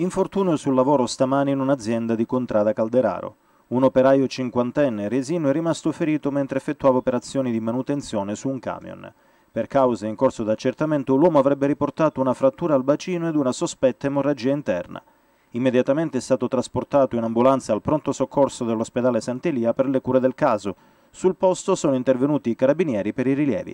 Infortunio sul lavoro stamani in un'azienda di Contrada Calderaro. Un operaio cinquantenne resino è rimasto ferito mentre effettuava operazioni di manutenzione su un camion. Per cause in corso d'accertamento l'uomo avrebbe riportato una frattura al bacino ed una sospetta emorragia interna. Immediatamente è stato trasportato in ambulanza al pronto soccorso dell'ospedale Sant'Elia per le cure del caso. Sul posto sono intervenuti i carabinieri per i rilievi.